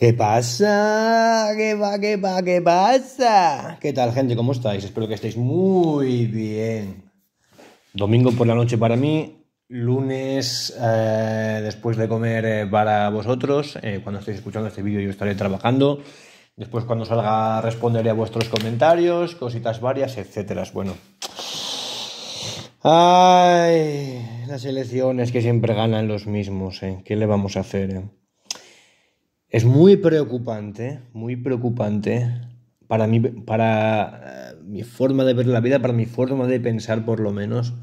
¿Qué pasa? ¿Qué va? ¿Qué va? ¿Qué pasa? ¿Qué tal, gente? ¿Cómo estáis? Espero que estéis muy bien. Domingo por la noche para mí, lunes eh, después de comer eh, para vosotros. Eh, cuando estéis escuchando este vídeo yo estaré trabajando. Después cuando salga responderé a vuestros comentarios, cositas varias, etcétera. Bueno. Ay, las elecciones que siempre ganan los mismos, ¿eh? ¿Qué le vamos a hacer, es muy preocupante, muy preocupante para mi, para eh, mi forma de ver la vida, para mi forma de pensar por lo menos,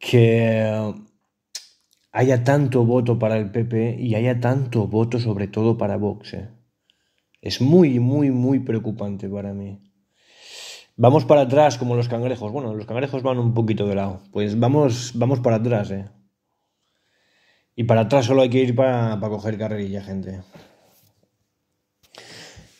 que haya tanto voto para el PP y haya tanto voto sobre todo para Vox. Eh. Es muy, muy, muy preocupante para mí. Vamos para atrás como los cangrejos. Bueno, los cangrejos van un poquito de lado. Pues vamos, vamos para atrás, ¿eh? Y para atrás solo hay que ir para, coger carrerilla, gente.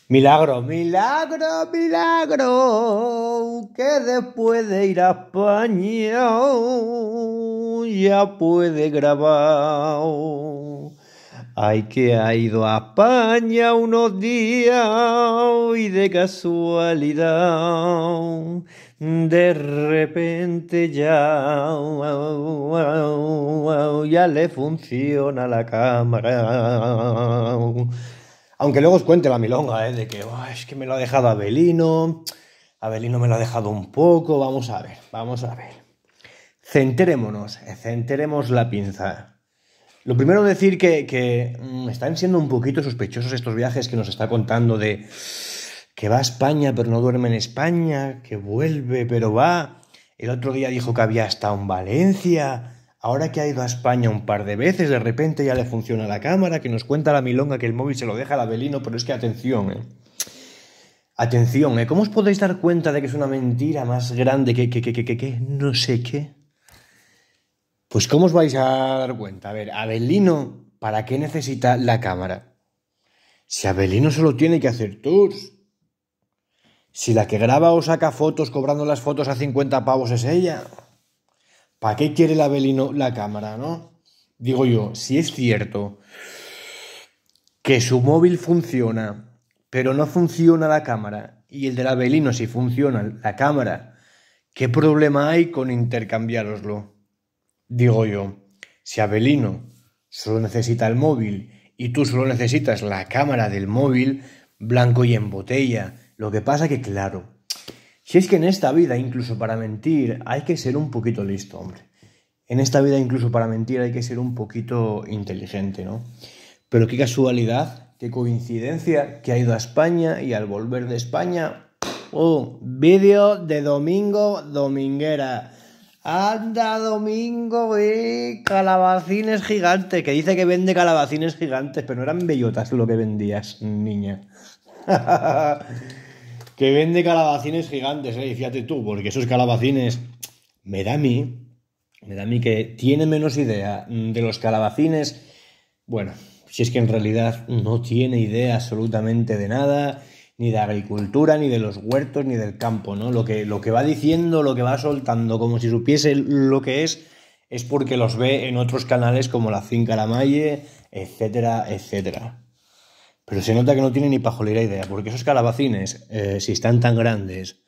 Milagro, milagro, milagro, que después de ir a España oh, ya puede grabar. Ay, que ha ido a España unos días oh, y de casualidad oh, de repente ya, ya le funciona la cámara. Aunque luego os cuente la milonga, ¿eh? de que es que me lo ha dejado Abelino, Abelino me lo ha dejado un poco, vamos a ver, vamos a ver. Centrémonos, eh, centeremos la pinza. Lo primero decir que, que mm, están siendo un poquito sospechosos estos viajes que nos está contando de que va a España pero no duerme en España, que vuelve pero va. El otro día dijo que había estado en Valencia. Ahora que ha ido a España un par de veces, de repente ya le funciona la cámara, que nos cuenta la milonga que el móvil se lo deja al Abelino, pero es que atención, ¿eh? Atención, ¿eh? ¿Cómo os podéis dar cuenta de que es una mentira más grande que, que, que, que, que, que no sé qué? Pues ¿cómo os vais a dar cuenta? A ver, Abelino, ¿para qué necesita la cámara? Si Abelino solo tiene que hacer tours, si la que graba o saca fotos cobrando las fotos a 50 pavos es ella, ¿para qué quiere el Belino la cámara, no? Digo yo, si es cierto que su móvil funciona, pero no funciona la cámara, y el del abelino si funciona la cámara, ¿qué problema hay con intercambiároslo? Digo yo, si Abelino solo necesita el móvil y tú solo necesitas la cámara del móvil, blanco y en botella, lo que pasa que, claro, si es que en esta vida, incluso para mentir, hay que ser un poquito listo, hombre. En esta vida, incluso para mentir, hay que ser un poquito inteligente, ¿no? Pero qué casualidad, qué coincidencia que ha ido a España y al volver de España, un vídeo de domingo dominguera. Anda domingo y eh, calabacines gigantes, que dice que vende calabacines gigantes, pero no eran bellotas lo que vendías, niña. que vende calabacines gigantes, eh, fíjate tú, porque esos calabacines me da a mí, me da a mí que tiene menos idea mm, de los calabacines. Bueno, si es que en realidad no tiene idea absolutamente de nada, ni de agricultura, ni de los huertos, ni del campo, ¿no? Lo que, lo que va diciendo, lo que va soltando, como si supiese lo que es, es porque los ve en otros canales como la Finca La Malle, etcétera, etcétera. Pero se nota que no tiene ni pajolera idea, porque esos calabacines, eh, si están tan grandes,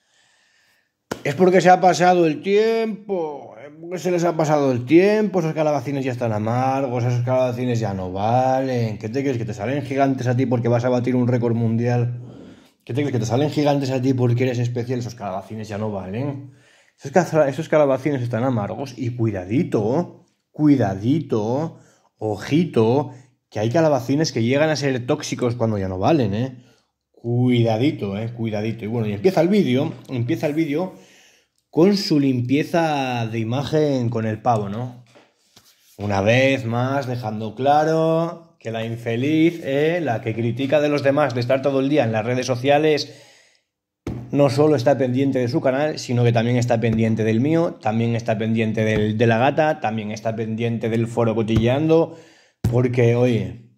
es porque se ha pasado el tiempo, porque se les ha pasado el tiempo, esos calabacines ya están amargos, esos calabacines ya no valen. ¿Qué te crees? ¿Que te salen gigantes a ti porque vas a batir un récord mundial? ¿Qué te crees? ¿Que te salen gigantes a ti porque eres especial? Esos calabacines ya no valen. Esos, calabacines están amargos y cuidadito, cuidadito, ojito, que hay calabacines que llegan a ser tóxicos cuando ya no valen, ¿eh? Cuidadito, ¿eh? Cuidadito. Y bueno, y empieza el vídeo, empieza el vídeo con su limpieza de imagen con el pavo, ¿no? Una vez más, dejando claro que la infeliz, ¿eh? la que critica de los demás de estar todo el día en las redes sociales, no solo está pendiente de su canal, sino que también está pendiente del mío, también está pendiente del, de la gata, también está pendiente del foro cotilleando porque, oye,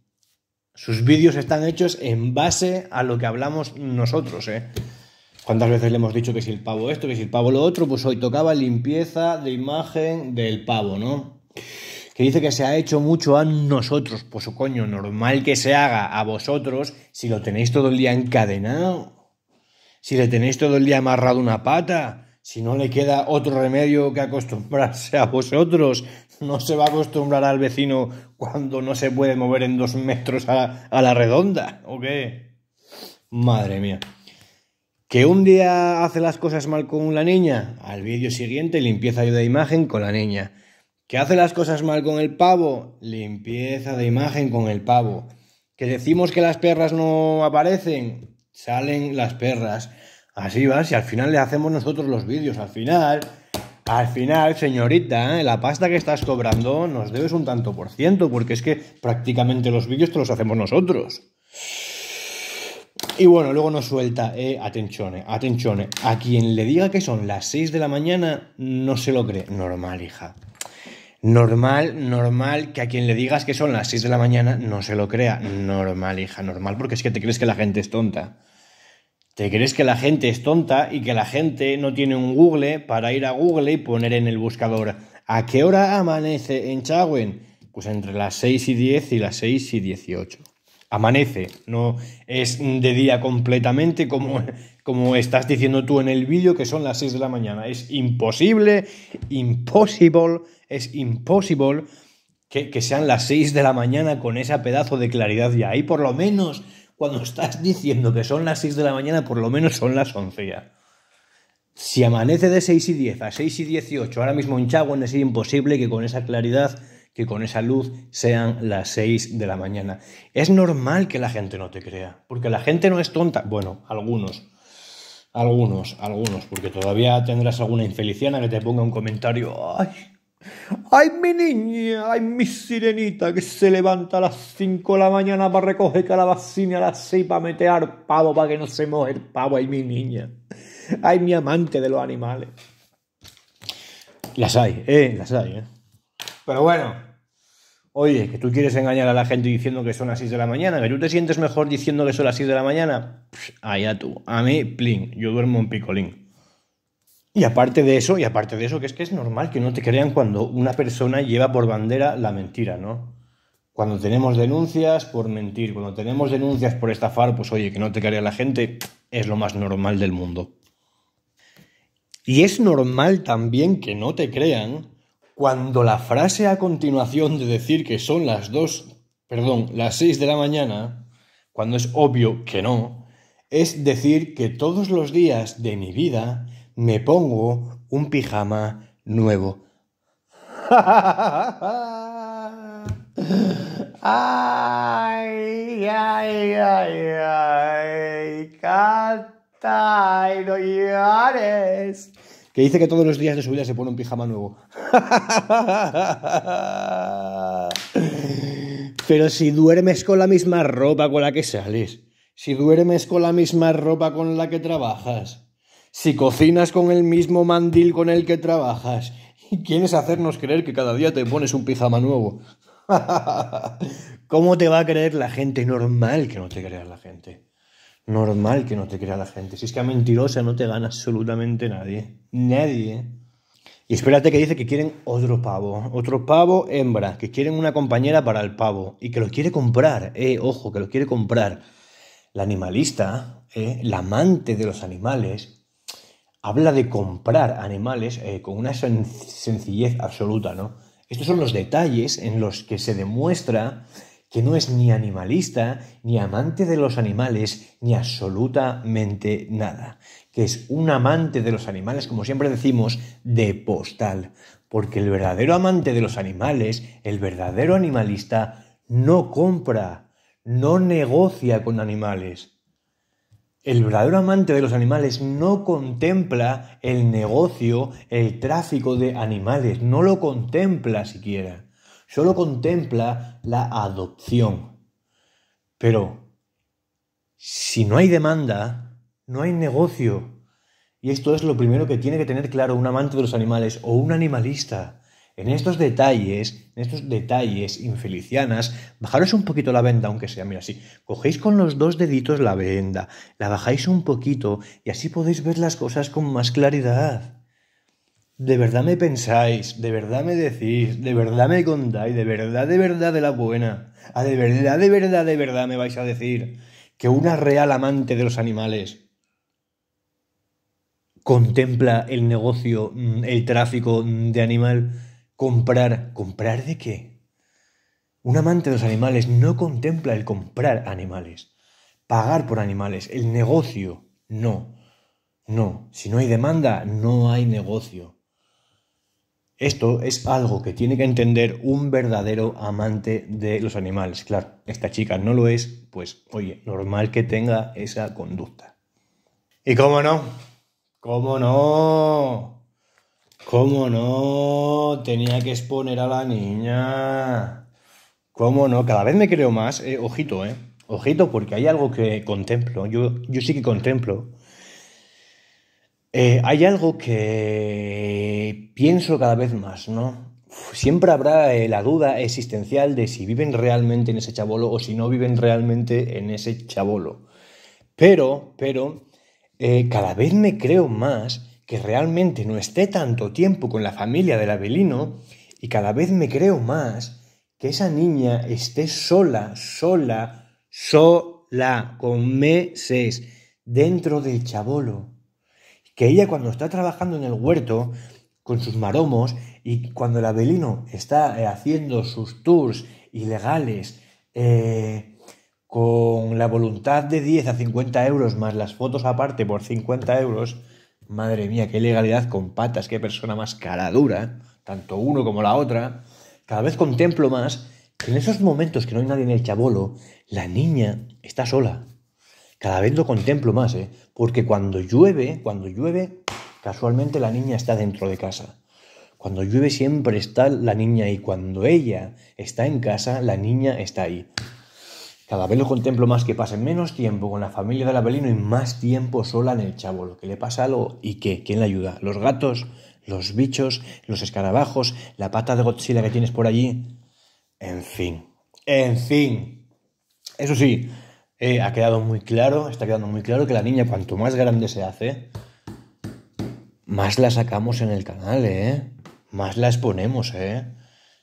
sus vídeos están hechos en base a lo que hablamos nosotros, ¿eh? ¿Cuántas veces le hemos dicho que si el pavo esto, que si el pavo lo otro? Pues hoy tocaba limpieza de imagen del pavo, ¿no? Que dice que se ha hecho mucho a nosotros. Pues oh, coño, normal que se haga a vosotros si lo tenéis todo el día encadenado. Si le tenéis todo el día amarrado una pata. Si no le queda otro remedio que acostumbrarse a vosotros no se va a acostumbrar al vecino cuando no se puede mover en dos metros a la, redonda, ¿o qué? Madre mía. Que un día hace las cosas mal con la niña, al vídeo siguiente limpieza de imagen con la niña. Que hace las cosas mal con el pavo, limpieza de imagen con el pavo. Que decimos que las perras no aparecen, salen las perras. Así va, si al final le hacemos nosotros los vídeos, al final al final, señorita, ¿eh? la pasta que estás cobrando nos debes un tanto por ciento, porque es que prácticamente los vídeos te los hacemos nosotros. Y bueno, luego nos suelta, eh, atenchone, atenchone. A quien le diga que son las 6 de la mañana, no se lo cree. Normal, hija. Normal, normal que a quien le digas que son las 6 de la mañana no se lo crea. Normal, hija, normal, porque es que te crees que la gente es tonta. ¿Te crees que la gente es tonta y que la gente no tiene un Google para ir a Google y poner en el buscador ¿A qué hora amanece en Chagüen? Pues entre las 6 y 10 y las 6 y 18. Amanece, no es de día completamente como, como estás diciendo tú en el vídeo que son las 6 de la mañana. Es imposible, imposible, es imposible que, sean las 6 de la mañana con ese pedazo de claridad ya. Y por lo menos cuando estás diciendo que son las 6 de la mañana, por lo menos son las 11 ya. Si amanece de 6 y 10 a 6 y 18, ahora mismo en Chagüen es imposible que con esa claridad, que con esa luz, sean las 6 de la mañana. Es normal que la gente no te crea, porque la gente no es tonta. Bueno, algunos. Algunos, algunos, porque todavía tendrás alguna infeliciana que te ponga un comentario. ¡Ay! Ay, mi niña, ay, mi sirenita que se levanta a las 5 de la mañana para recoger calabacines a las 6 para meter pavo para que no se moje el pavo. Ay, mi niña, ay, mi amante de los animales. Las hay, eh, las hay, eh. Pero bueno, oye, que tú quieres engañar a la gente diciendo que son las 6 de la mañana, que tú te sientes mejor diciendo que son las 6 de la mañana, ¡Ay, allá tú, a mí, plin, yo duermo un picolín. Y aparte de eso, y aparte de eso, que es que es normal que no te crean cuando una persona lleva por bandera la mentira, ¿no? Cuando tenemos denuncias por mentir, cuando tenemos denuncias por estafar, pues oye, que no te crea la gente, es lo más normal del mundo. Y es normal también que no te crean cuando la frase a continuación de decir que son las dos, perdón, las seis de la mañana, cuando es obvio que no, es decir que todos los días de mi vida me pongo un pijama nuevo. ¡Ay, ay, ay, ay! ¡Canta y no llores! Que dice que todos los días de su vida se pone un pijama nuevo. Pero si duermes con la misma ropa con la que sales, si duermes con la misma ropa con la que trabajas, si cocinas con el mismo mandil con el que trabajas y quieres hacernos creer que cada día te pones un pijama nuevo. ¿Cómo te va a creer la gente? Normal que no te crea la gente. Normal que no te crea la gente. Si es que a mentirosa no te gana absolutamente nadie. Nadie. Y espérate que dice que quieren otro pavo. Otro pavo hembra. Que quieren una compañera para el pavo. Y que lo quiere comprar. Eh, ojo, que lo quiere comprar. La animalista, eh, la amante de los animales, habla de comprar animales eh, con una sencillez absoluta, ¿no? Estos son los detalles en los que se demuestra que no es ni animalista, ni amante de los animales, ni absolutamente nada, que es un amante de los animales, como siempre decimos, de postal, porque el verdadero amante de los animales, el verdadero animalista, no compra, no negocia con animales, el verdadero amante de los animales no contempla el negocio, el tráfico de animales, no lo contempla siquiera, solo contempla la adopción. Pero si no hay demanda, no hay negocio. Y esto es lo primero que tiene que tener claro un amante de los animales o un animalista. En estos detalles, en estos detalles infelicianas, bajaros un poquito la venda, aunque sea, mira, así, cogéis con los dos deditos la venda, la bajáis un poquito y así podéis ver las cosas con más claridad. ¿De verdad me pensáis? ¿De verdad me decís? ¿De verdad me contáis? ¿De verdad, de verdad de la buena? Ah, de verdad, de verdad, de verdad me vais a decir que una real amante de los animales contempla el negocio, mm, el tráfico de animal? comprar. ¿Comprar de qué? Un amante de los animales no contempla el comprar animales, pagar por animales, el negocio. No, no. Si no hay demanda, no hay negocio. Esto es algo que tiene que entender un verdadero amante de los animales. Claro, esta chica no lo es, pues oye, normal que tenga esa conducta. Y cómo no, cómo no. ¿Cómo no? Tenía que exponer a la niña. ¿Cómo no? Cada vez me creo más. Eh, ojito, ¿eh? Ojito, porque hay algo que contemplo. Yo, yo sí que contemplo. Eh, hay algo que pienso cada vez más, ¿no? siempre habrá eh, la duda existencial de si viven realmente en ese chabolo o si no viven realmente en ese chabolo. Pero, pero, cada vez me creo más que realmente no esté tanto tiempo con la familia del Abelino y cada vez me creo más que esa niña esté sola, sola, sola, con meses, dentro del chabolo. Que ella cuando está trabajando en el huerto, con sus maromos, y cuando el Abelino está eh, haciendo sus tours ilegales, eh, con la voluntad de 10 a 50 euros más las fotos aparte por 50 euros, Madre mía, qué legalidad con patas, qué persona más cara dura, tanto uno como la otra. Cada vez contemplo más que en esos momentos que no hay nadie en el chabolo, la niña está sola. Cada vez lo contemplo más, ¿eh? porque cuando llueve, cuando llueve, casualmente la niña está dentro de casa. Cuando llueve siempre está la niña ahí. Cuando ella está en casa, la niña está ahí. Cada vez lo contemplo más que pase menos tiempo con la familia del Abelino y más tiempo sola en el chavo. Lo que le pasa algo y qué, ¿quién le ayuda? ¿Los gatos? ¿Los bichos? ¿Los escarabajos? ¿La pata de Godzilla que tienes por allí? En fin, en fin. Eso sí, eh, ha quedado muy claro, está quedando muy claro que la niña cuanto más grande se hace, más la sacamos en el canal, ¿eh? Más la exponemos, ¿eh?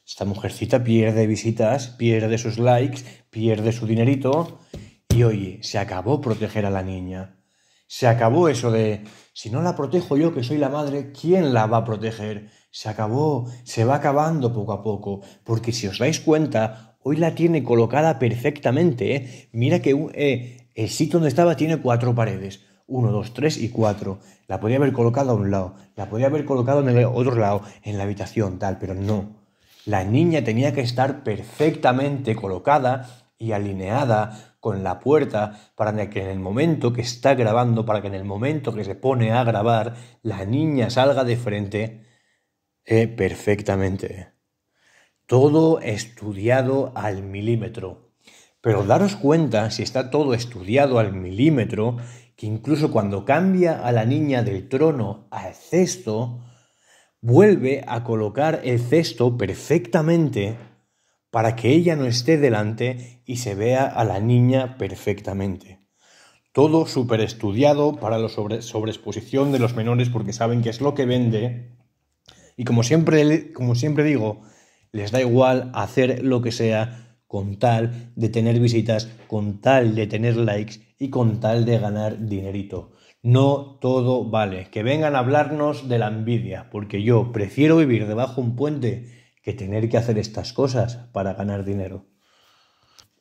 Esta mujercita pierde visitas, pierde sus likes, pierde su dinerito y oye, se acabó proteger a la niña. Se acabó eso de, si no la protejo yo que soy la madre, ¿quién la va a proteger? Se acabó, se va acabando poco a poco, porque si os dais cuenta, hoy la tiene colocada perfectamente. ¿eh? Mira que eh, el sitio donde estaba tiene cuatro paredes. Uno, dos, tres y cuatro. La podía haber colocado a un lado, la podía haber colocado en el otro lado, en la habitación, tal, pero no. La niña tenía que estar perfectamente colocada y alineada con la puerta para que en el momento que está grabando, para que en el momento que se pone a grabar, la niña salga de frente eh, perfectamente. Todo estudiado al milímetro. Pero daros cuenta, si está todo estudiado al milímetro, que incluso cuando cambia a la niña del trono al cesto, vuelve a colocar el cesto perfectamente para que ella no esté delante y se vea a la niña perfectamente. Todo súper estudiado para la sobreexposición de los menores porque saben que es lo que vende. Y como siempre, como siempre digo, les da igual hacer lo que sea con tal de tener visitas, con tal de tener likes y con tal de ganar dinerito. No todo vale. Que vengan a hablarnos de la envidia, porque yo prefiero vivir debajo de un puente que tener que hacer estas cosas para ganar dinero.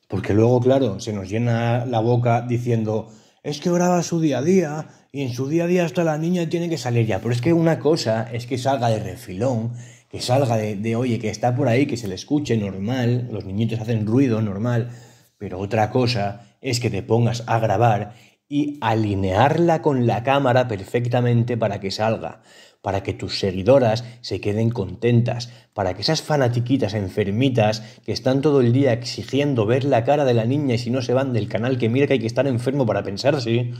Porque luego, claro, se nos llena la boca diciendo, es que graba su día a día y en su día a día hasta la niña tiene que salir ya. Pero es que una cosa es que salga de refilón, que salga de, de oye, que está por ahí, que se le escuche normal, los niñitos hacen ruido normal, pero otra cosa es que te pongas a grabar y alinearla con la cámara perfectamente para que salga, para que tus seguidoras se queden contentas, para que esas fanatiquitas enfermitas que están todo el día exigiendo ver la cara de la niña y si no se van del canal que mira que hay que estar enfermo para pensar así,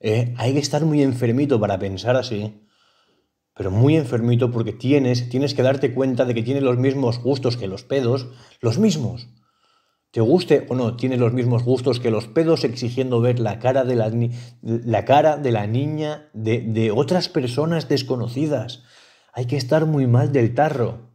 ¿eh? hay que estar muy enfermito para pensar así. Pero muy enfermito porque tienes, tienes que darte cuenta de que tienes los mismos gustos que los pedos, los mismos te guste o no, tienes los mismos gustos que los pedos exigiendo ver la cara de la, niña de, otras personas desconocidas. Hay que estar muy mal del tarro.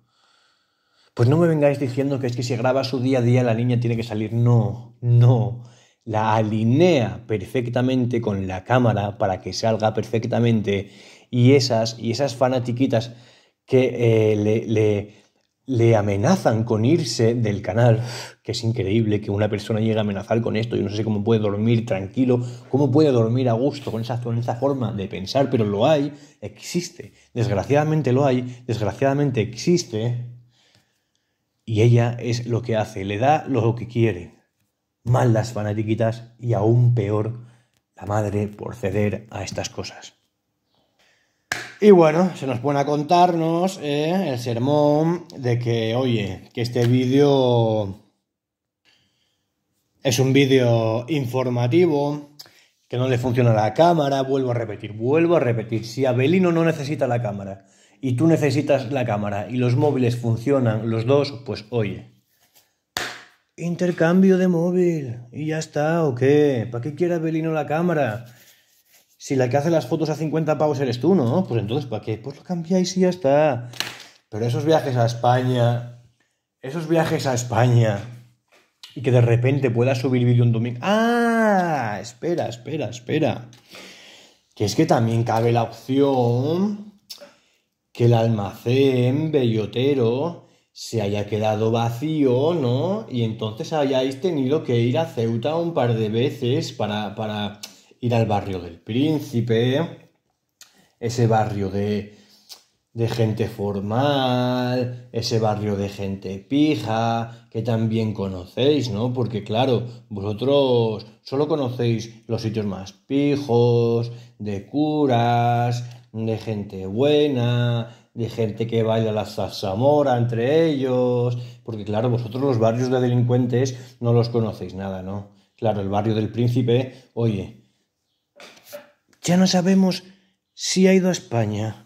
Pues no me vengáis diciendo que es que si graba su día a día la niña tiene que salir. No, no. La alinea perfectamente con la cámara para que salga perfectamente y esas, y esas fanatiquitas que eh, le le amenazan con irse del canal, que es increíble que una persona llegue a amenazar con esto, yo no sé cómo puede dormir tranquilo, cómo puede dormir a gusto con esa, forma de pensar, pero lo hay, existe, desgraciadamente lo hay, desgraciadamente existe, y ella es lo que hace, le da lo que quiere, mal las fanatiquitas y aún peor la madre por ceder a estas cosas. Y bueno, se nos pone a contarnos eh, el sermón de que, oye, que este vídeo es un vídeo informativo, que no le funciona la cámara, vuelvo a repetir, vuelvo a repetir, si Abelino no necesita la cámara y tú necesitas la cámara y los móviles funcionan los dos, pues oye, intercambio de móvil y ya está, ¿o qué? ¿Para qué quiere Abelino la cámara? si la que hace las fotos a 50 pavos eres tú, ¿no? Pues entonces, ¿para qué? Pues lo cambiáis y ya está. Pero esos viajes a España, esos viajes a España, y que de repente puedas subir vídeo un domingo. ¡Ah! Espera, espera, espera. Que es que también cabe la opción que el almacén bellotero se haya quedado vacío, ¿no? Y entonces hayáis tenido que ir a Ceuta un par de veces para, para ir al barrio del príncipe, ese barrio de, gente formal, ese barrio de gente pija, que también conocéis, ¿no? Porque claro, vosotros solo conocéis los sitios más pijos, de curas, de gente buena, de gente que baila la Zazamora entre ellos, porque claro, vosotros los barrios de delincuentes no los conocéis nada, ¿no? Claro, el barrio del príncipe, oye, ya no sabemos si ha ido a España.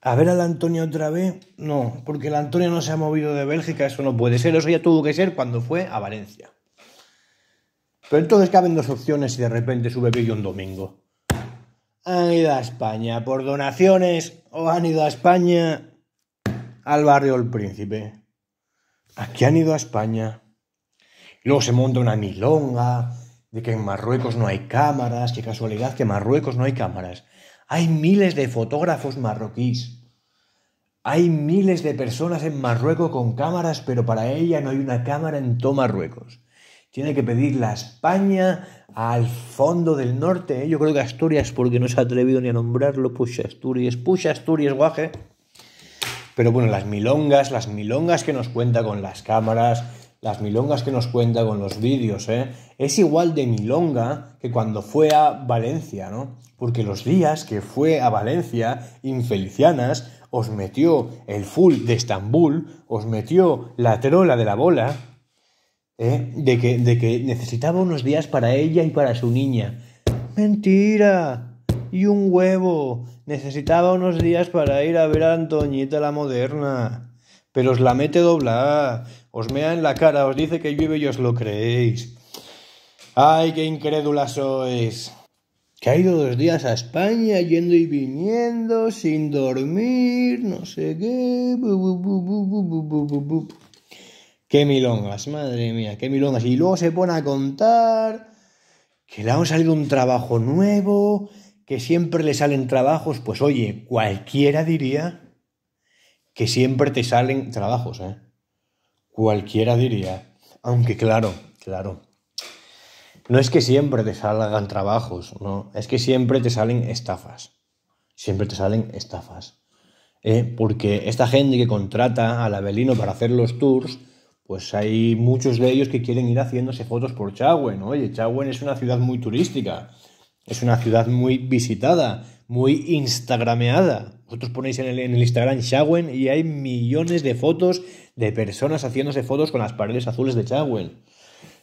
A ver a la Antonia otra vez, no, porque la Antonia no se ha movido de Bélgica, eso no puede ser, eso ya tuvo que ser cuando fue a Valencia. Pero entonces caben dos opciones si de repente sube Billy un domingo. Han ido a España por donaciones o han ido a España al barrio El Príncipe. Aquí han ido a España. luego se monta una milonga, de que en Marruecos no hay cámaras, qué casualidad que en Marruecos no hay cámaras. Hay miles de fotógrafos marroquíes. Hay miles de personas en Marruecos con cámaras, pero para ella no hay una cámara en todo Marruecos. Tiene que pedir a España, al fondo del norte. ¿eh? Yo creo que Asturias, porque no se ha atrevido ni a nombrarlo, pucha Asturias, pucha Asturias, guaje. Pero bueno, las milongas, las milongas que nos cuenta con las cámaras, las milongas que nos cuenta con los vídeos, ¿eh? es igual de milonga que cuando fue a Valencia, ¿no? Porque los días que fue a Valencia, infelicianas, os metió el full de Estambul, os metió la trola de la bola, ¿eh? de, que, de que necesitaba unos días para ella y para su niña. Mentira, y un huevo. Necesitaba unos días para ir a ver a Antoñita la Moderna pero os la mete doblada, os mea en la cara, os dice que llueve y os lo creéis. ¡Ay, qué incrédula sois! Que ha ido dos días a España yendo y viniendo, sin dormir, no sé qué. qué milongas, madre mía, qué milongas. Y luego se pone a contar que le ha salido un trabajo nuevo, que siempre le salen trabajos. Pues oye, cualquiera diría que siempre te salen trabajos, ¿eh? Cualquiera diría. Aunque claro, claro. No es que siempre te salgan trabajos, no. Es que siempre te salen estafas. Siempre te salen estafas. ¿eh? Porque esta gente que contrata al Abelino para hacer los tours, pues hay muchos de ellos que quieren ir haciéndose fotos por Chagüen. Oye, Chagüen es una ciudad muy turística es una ciudad muy visitada, muy instagrameada. Vosotros ponéis en el, Instagram Shawen y hay millones de fotos de personas haciéndose fotos con las paredes azules de Shawen.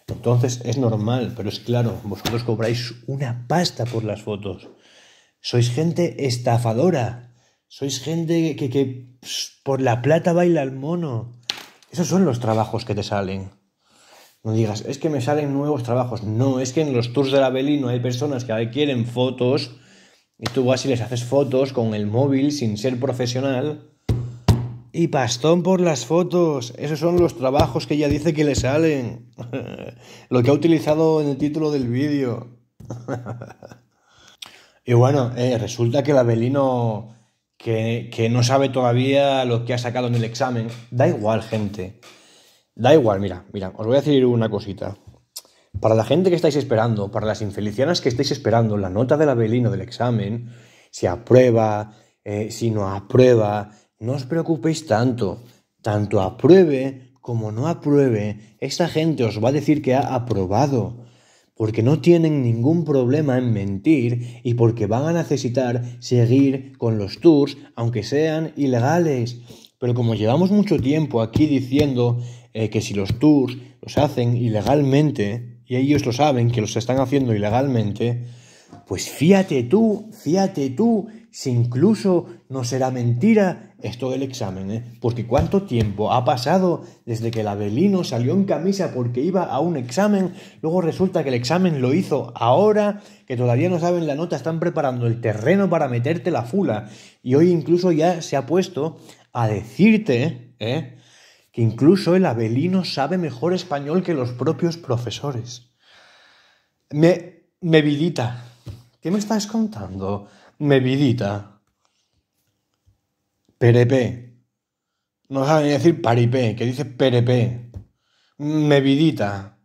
Entonces es normal, pero es claro, vosotros cobráis una pasta por las fotos. Sois gente estafadora. Sois gente que, que pues, por la plata baila el mono. Esos son los trabajos que te salen. No digas, es que me salen nuevos trabajos. No, es que en los tours de la no hay personas que quieren fotos y tú vas y les haces fotos con el móvil sin ser profesional. Y pastón por las fotos. Esos son los trabajos que ella dice que le salen. Lo que ha utilizado en el título del vídeo. y bueno, eh, resulta que la no que, que no sabe todavía lo que ha sacado en el examen. Da igual, gente. Da igual, mira, mira, os voy a decir una cosita. Para la gente que estáis esperando, para las infelicianas que estáis esperando, la nota del abelino del examen, si aprueba, eh, si no aprueba, no os preocupéis tanto. Tanto apruebe como no apruebe, esta gente os va a decir que ha aprobado, porque no tienen ningún problema en mentir y porque van a necesitar seguir con los tours, aunque sean ilegales. Pero como llevamos mucho tiempo aquí diciendo eh, que si los tours los hacen ilegalmente, y ellos lo saben, que los están haciendo ilegalmente, pues fíjate tú, fíjate tú, si incluso no será mentira esto del examen, ¿eh? porque cuánto tiempo ha pasado desde que el Abelino salió en camisa porque iba a un examen, luego resulta que el examen lo hizo ahora, que todavía no saben la nota, están preparando el terreno para meterte la fula, y hoy incluso ya se ha puesto a decirte, ¿eh? Incluso el Abelino sabe mejor español que los propios profesores. Me, vidita. ¿Qué me estás contando? Me vidita. Perepé. No sabe ni decir paripé, que dice perepé. Me vidita.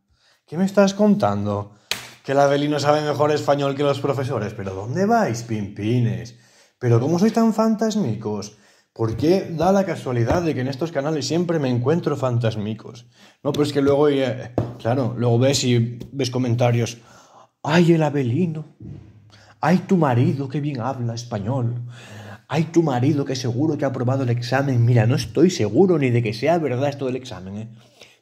¿Qué me estás contando? Que el Abelino sabe mejor español que los profesores. Pero ¿dónde vais, pimpines? ¿Pero cómo sois tan fantasmicos? ¿Por qué da la casualidad de que en estos canales siempre me encuentro fantasmicos? No, pues que luego, eh, claro, luego ves y ves comentarios. ¡Ay, el Abelino! ¡Ay, tu marido que bien habla español! ¡Ay, tu marido que seguro que ha aprobado el examen! Mira, no estoy seguro ni de que sea verdad esto del examen, ¿eh?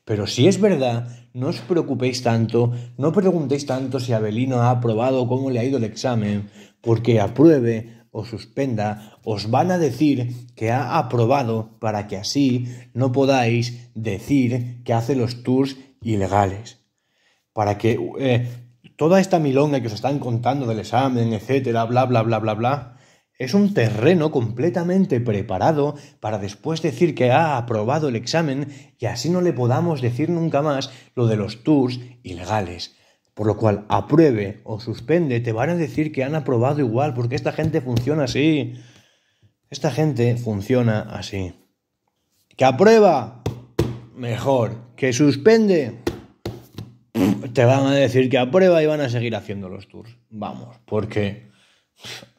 Pero si es verdad, no os preocupéis tanto, no preguntéis tanto si Abelino ha aprobado o cómo le ha ido el examen, porque apruebe, o suspenda, os van a decir que ha aprobado para que así no podáis decir que hace los tours ilegales. Para que eh, toda esta milonga que os están contando del examen, etcétera, bla, bla, bla, bla, bla, es un terreno completamente preparado para después decir que ha aprobado el examen y así no le podamos decir nunca más lo de los tours ilegales por lo cual apruebe o suspende, te van a decir que han aprobado igual, porque esta gente funciona así. Esta gente funciona así. Que aprueba, mejor. Que suspende, te van a decir que aprueba y van a seguir haciendo los tours. Vamos, porque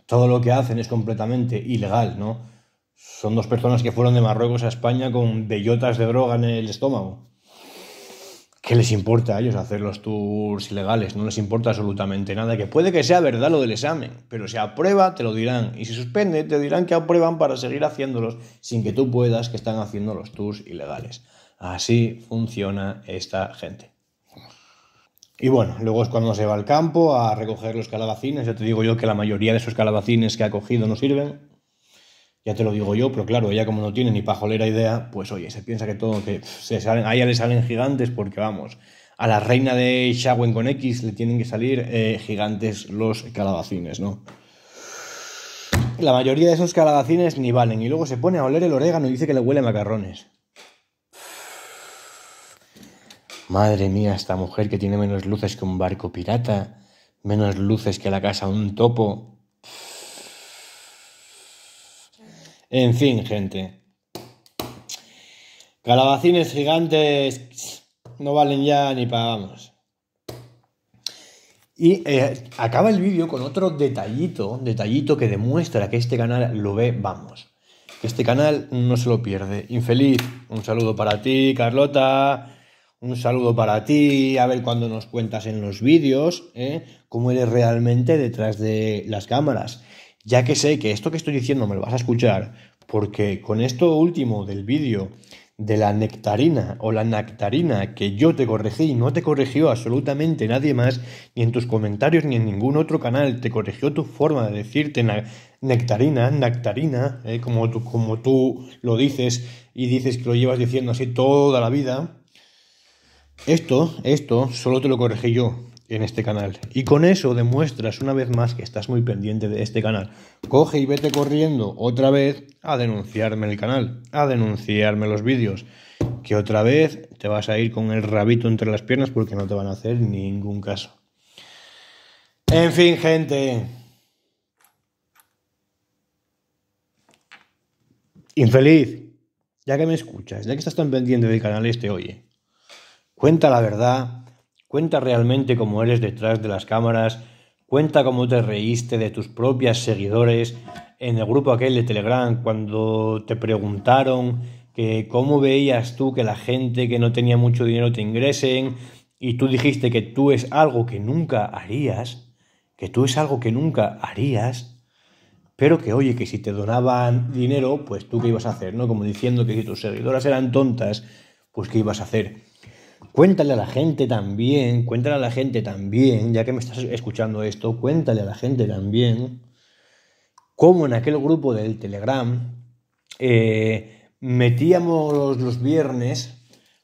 todo lo que hacen es completamente ilegal, ¿no? Son dos personas que fueron de Marruecos a España con bellotas de droga en el estómago les importa a ellos hacer los tours ilegales? No les importa absolutamente nada. Que puede que sea verdad lo del examen, pero si aprueba te lo dirán. Y si suspende, te dirán que aprueban para seguir haciéndolos sin que tú puedas que están haciendo los tours ilegales. Así funciona esta gente. Y bueno, luego es cuando se va al campo a recoger los calabacines. Ya te digo yo que la mayoría de esos calabacines que ha cogido no sirven. Ya te lo digo yo, pero claro, ella como no tiene ni pajolera idea, pues oye, se piensa que todo, que se salen, a ella le salen gigantes porque vamos, a la reina de Shawen con X le tienen que salir eh, gigantes los calabacines, ¿no? La mayoría de esos calabacines ni valen y luego se pone a oler el orégano y dice que le huele a macarrones. Madre mía, esta mujer que tiene menos luces que un barco pirata, menos luces que la casa de un topo, En fin, gente. Calabacines gigantes no valen ya ni pagamos. Y eh, acaba el vídeo con otro detallito, detallito que demuestra que este canal lo ve, vamos. Que este canal no se lo pierde. Infeliz, un saludo para ti, Carlota. Un saludo para ti, a ver cuándo nos cuentas en los vídeos, eh, cómo eres realmente detrás de las cámaras ya que sé que esto que estoy diciendo me lo vas a escuchar, porque con esto último del vídeo de la nectarina o la nactarina que yo te corregí y no te corrigió absolutamente nadie más, ni en tus comentarios ni en ningún otro canal, te corrigió tu forma de decirte nectarina, nactarina eh, como, como tú lo dices y dices que lo llevas diciendo así toda la vida. Esto, esto solo te lo corregí yo, en este canal. Y con eso demuestras una vez más que estás muy pendiente de este canal. Coge y vete corriendo otra vez a denunciarme el canal, a denunciarme los vídeos, que otra vez te vas a ir con el rabito entre las piernas porque no te van a hacer ningún caso. En fin, gente. Infeliz, ya que me escuchas, ya que estás tan pendiente del canal este, oye, cuenta la verdad Cuenta realmente cómo eres detrás de las cámaras, cuenta cómo te reíste de tus propias seguidores en el grupo aquel de Telegram cuando te preguntaron que cómo veías tú que la gente que no tenía mucho dinero te ingresen y tú dijiste que tú es algo que nunca harías, que tú es algo que nunca harías, pero que oye, que si te donaban dinero, pues tú qué ibas a hacer, ¿no? Como diciendo que si tus seguidoras eran tontas, pues qué ibas a hacer. Cuéntale a la gente también, cuéntale a la gente también, ya que me estás escuchando esto, cuéntale a la gente también cómo en aquel grupo del Telegram eh, metíamos los, viernes,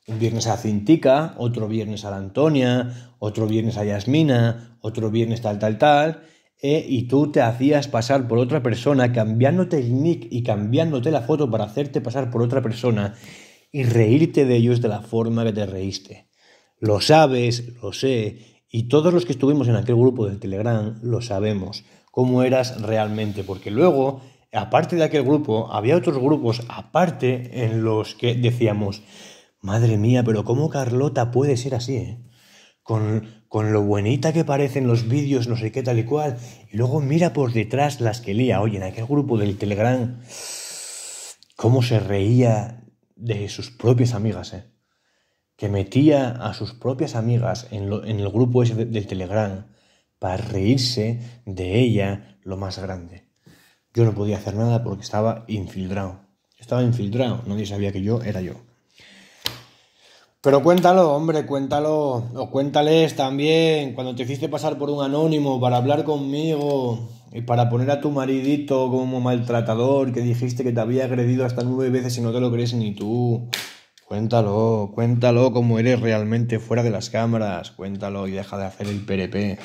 un viernes a Cintica, otro viernes a la Antonia, otro viernes a Yasmina, otro viernes tal, tal, tal, eh, y tú te hacías pasar por otra persona, cambiándote el nick y cambiándote la foto para hacerte pasar por otra persona y reírte de ellos de la forma que te reíste. Lo sabes, lo sé, y todos los que estuvimos en aquel grupo del Telegram lo sabemos, cómo eras realmente, porque luego, aparte de aquel grupo, había otros grupos aparte en los que decíamos, madre mía, pero ¿cómo Carlota puede ser así? Eh". Con, con, lo buenita que parecen los vídeos, no sé qué tal y cual, y luego mira por detrás las que lía, oye, en aquel grupo del Telegram, cómo se reía de sus propias amigas, ¿eh? que metía a sus propias amigas en, el grupo ese del Telegram para reírse de ella lo más grande. Yo no podía hacer nada porque estaba infiltrado. Estaba infiltrado, nadie sabía que yo era yo. Pero cuéntalo, hombre, cuéntalo. O cuéntales también cuando te hiciste pasar por un anónimo para hablar conmigo y para poner a tu maridito como maltratador que dijiste que te había agredido hasta nueve veces y no te lo crees ni tú. Cuéntalo, cuéntalo como eres realmente fuera de las cámaras. Cuéntalo y deja de hacer el PRP.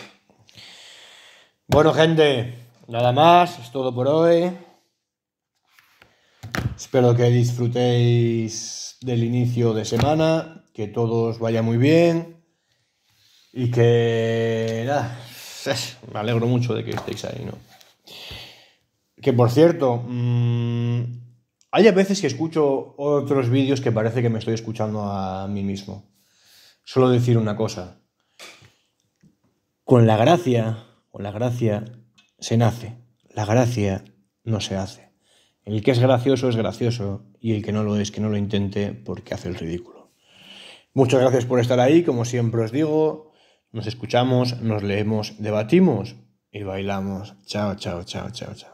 Bueno, gente, nada más, es todo por hoy. Espero que disfrutéis del inicio de semana, que todos os vaya muy bien y que nada, me alegro mucho de que estéis ahí, ¿no? Que por cierto, mm, hay a veces que escucho otros vídeos que parece que me estoy escuchando a mí mismo. Solo decir una cosa. Con la gracia, con la gracia se nace. La gracia no se hace. El que es gracioso es gracioso y el que no lo es que no lo intente porque hace el ridículo. Muchas gracias por estar ahí, como siempre os digo. Nos escuchamos, nos leemos, debatimos y bailamos. Chao, chao, chao, chao, chao.